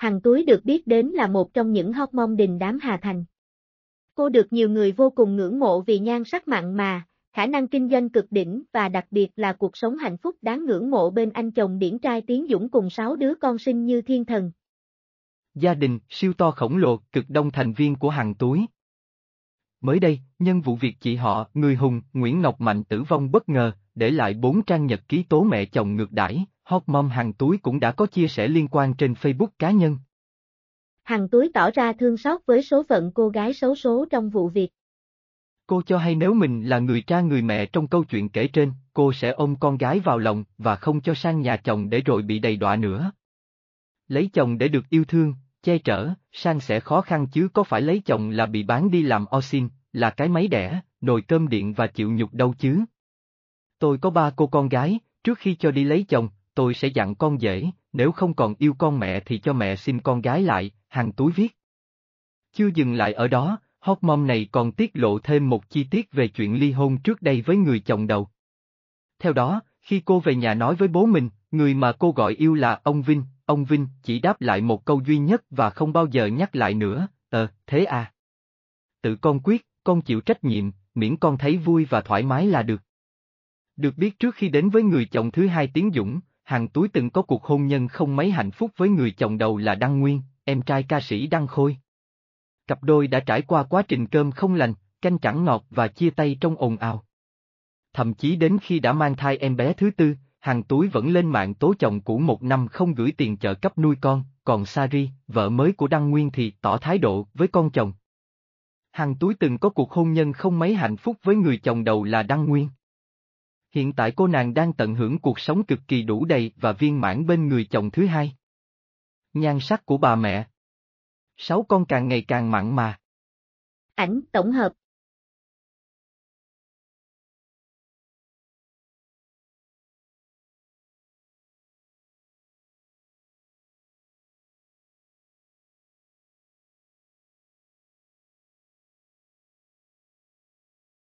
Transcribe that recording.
Hằng Túi được biết đến là một trong những hóc mong đình đám Hà Thành. Cô được nhiều người vô cùng ngưỡng mộ vì nhan sắc mặn mà, khả năng kinh doanh cực đỉnh và đặc biệt là cuộc sống hạnh phúc đáng ngưỡng mộ bên anh chồng điển trai Tiến Dũng cùng sáu đứa con sinh như thiên thần. Gia đình siêu to khổng lồ cực đông thành viên của Hằng Túi. Mới đây, nhân vụ việc chị họ, người hùng, Nguyễn Ngọc Mạnh tử vong bất ngờ, để lại bốn trang nhật ký tố mẹ chồng ngược đãi Hot Mom Hằng túi cũng đã có chia sẻ liên quan trên Facebook cá nhân. Hằng túi tỏ ra thương xót với số phận cô gái xấu số trong vụ việc. Cô cho hay nếu mình là người cha người mẹ trong câu chuyện kể trên, cô sẽ ôm con gái vào lòng và không cho sang nhà chồng để rồi bị đầy đọa nữa. Lấy chồng để được yêu thương, che chở, sang sẽ khó khăn chứ có phải lấy chồng là bị bán đi làm o xin, là cái máy đẻ, nồi cơm điện và chịu nhục đâu chứ. Tôi có ba cô con gái, trước khi cho đi lấy chồng, tôi sẽ dặn con dễ, nếu không còn yêu con mẹ thì cho mẹ xin con gái lại, hàng túi viết. Chưa dừng lại ở đó, Hot Mom này còn tiết lộ thêm một chi tiết về chuyện ly hôn trước đây với người chồng đầu. Theo đó, khi cô về nhà nói với bố mình, người mà cô gọi yêu là ông Vinh, ông Vinh chỉ đáp lại một câu duy nhất và không bao giờ nhắc lại nữa, ờ, thế à. Tự con quyết, con chịu trách nhiệm, miễn con thấy vui và thoải mái là được. Được biết trước khi đến với người chồng thứ hai Tiến Dũng, hàng túi từng có cuộc hôn nhân không mấy hạnh phúc với người chồng đầu là Đăng Nguyên, em trai ca sĩ Đăng Khôi. Cặp đôi đã trải qua quá trình cơm không lành, canh chẳng ngọt và chia tay trong ồn ào. Thậm chí đến khi đã mang thai em bé thứ tư, hàng túi vẫn lên mạng tố chồng cũ một năm không gửi tiền trợ cấp nuôi con, còn Sari, vợ mới của Đăng Nguyên thì tỏ thái độ với con chồng. Hàng túi từng có cuộc hôn nhân không mấy hạnh phúc với người chồng đầu là Đăng Nguyên. Hiện tại cô nàng đang tận hưởng cuộc sống cực kỳ đủ đầy và viên mãn bên người chồng thứ hai. Nhan sắc của bà mẹ. Sáu con càng ngày càng mặn mà. Ảnh tổng hợp